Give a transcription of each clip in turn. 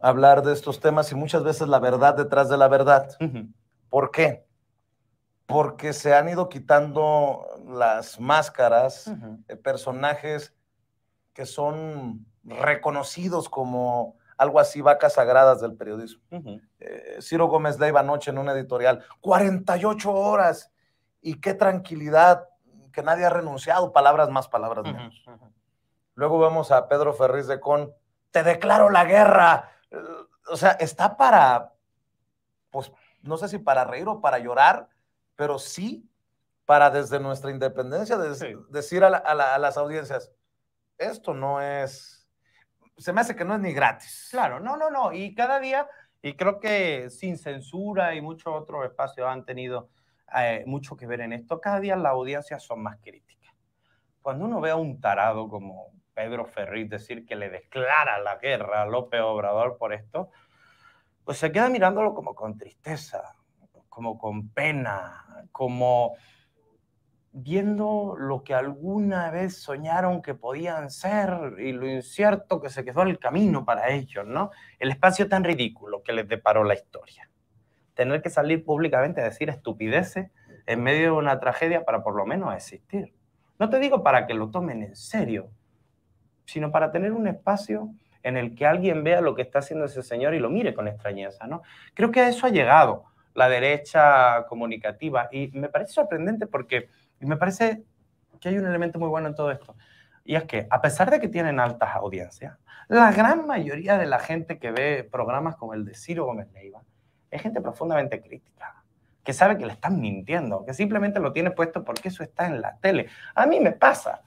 hablar de estos temas y muchas veces la verdad detrás de la verdad. ¿Por qué? Porque se han ido quitando las máscaras, de eh, personajes que son reconocidos como algo así, vacas sagradas del periodismo. Eh, Ciro Gómez Leiva anoche en una editorial, 48 horas y qué tranquilidad que nadie ha renunciado, palabras más, palabras menos. Luego vemos a Pedro Ferriz de Con, te declaro la guerra. O sea, está para, pues, no sé si para reír o para llorar, pero sí para desde nuestra independencia decir a, las audiencias, esto no es, se me hace que no es ni gratis. Claro, no, no, no. Y cada día, y creo que sin censura y mucho otro espacio han tenido eh, mucho que ver en esto, cada día las audiencias son más críticas cuando uno ve a un tarado como Pedro Ferriz decir que le declara la guerra a López Obrador por esto, pues se queda mirándolo como con tristeza, como con pena, como viendo lo que alguna vez soñaron que podían ser y lo incierto que se quedó el camino para ellos, ¿no? El espacio tan ridículo que les deparó la historia. Tener que salir públicamente a decir estupideces en medio de una tragedia para por lo menos existir. No te digo para que lo tomen en serio, sino para tener un espacio en el que alguien vea lo que está haciendo ese señor y lo mire con extrañeza. ¿no? Creo que a eso ha llegado la derecha comunicativa y me parece sorprendente porque me parece que hay un elemento muy bueno en todo esto. Y es que, a pesar de que tienen altas audiencias, la gran mayoría de la gente que ve programas como el de Ciro Gómez Leiva es gente profundamente crítica, que sabe que le están mintiendo, que simplemente lo tiene puesto porque eso está en la tele. A mí me pasa.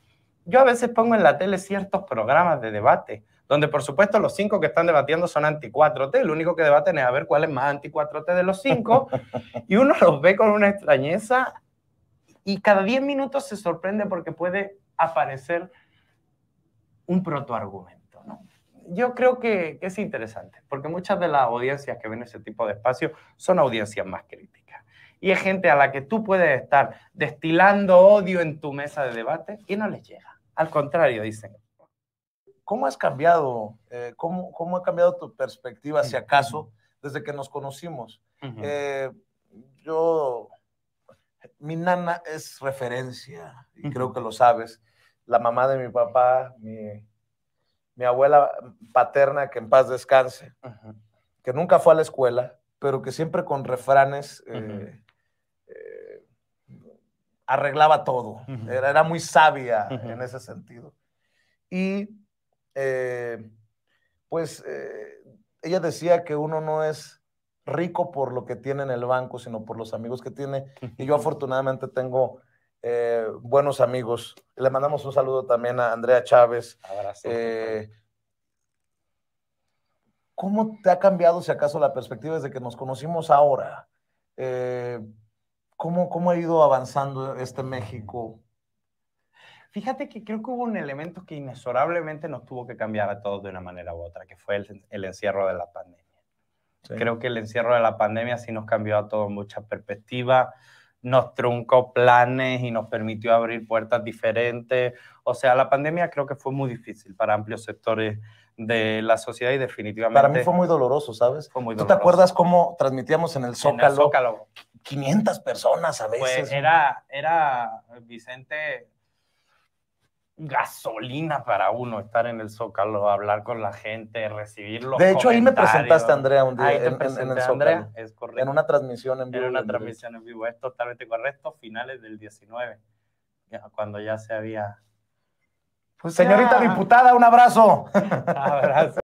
Yo a veces pongo en la tele ciertos programas de debate, donde por supuesto los cinco que están debatiendo son anti-4T, lo único que debaten es a ver cuál es más anti-4T de los cinco, y uno los ve con una extrañeza y cada diez minutos se sorprende porque puede aparecer un protoargumento yo creo que, es interesante, porque muchas de las audiencias que ven ese tipo de espacios son audiencias más críticas. Y es gente a la que tú puedes estar destilando odio en tu mesa de debate y no les llega. Al contrario, dicen. ¿Cómo has cambiado, eh, cómo, cómo, ha cambiado tu perspectiva, si acaso, desde que nos conocimos? Eh, yo, mi nana es referencia, y creo que lo sabes. La mamá de mi papá, mi mi abuela paterna, que en paz descanse, que nunca fue a la escuela, pero que siempre con refranes eh, eh, arreglaba todo. era, muy sabia en ese sentido. Y eh, pues ella decía que uno no es rico por lo que tiene en el banco, sino por los amigos que tiene. Y yo afortunadamente tengo eh, buenos amigos. Le mandamos un saludo también a Andrea Chávez. Eh, ¿Cómo te ha cambiado, si acaso, la perspectiva desde que nos conocimos ahora? Eh, ¿cómo, ¿Cómo ha ido avanzando este México? Fíjate que creo que hubo un elemento que inexorablemente nos tuvo que cambiar a todos de una manera u otra, que fue el, el encierro de la pandemia. Creo que el encierro de la pandemia sí nos cambió a todos mucha perspectiva, nos truncó planes y nos permitió abrir puertas diferentes. O sea, la pandemia creo que fue muy difícil para amplios sectores de la sociedad y definitivamente... Para mí fue muy doloroso, ¿sabes? Fue muy doloroso. ¿Tú te acuerdas cómo transmitíamos en el Zócalo? En el Zócalo. 500 personas a pues veces. Pues era, era, Vicente, gasolina para uno estar en el Zócalo, hablar con la gente, recibirlo. De hecho, ahí me presentaste, Andrea, un día en, el Zócalo. es correcto. En una transmisión en vivo. En una transmisión en vivo, es totalmente correcto, finales del 19, cuando ya se había... Pues señorita diputada, un Abrazo.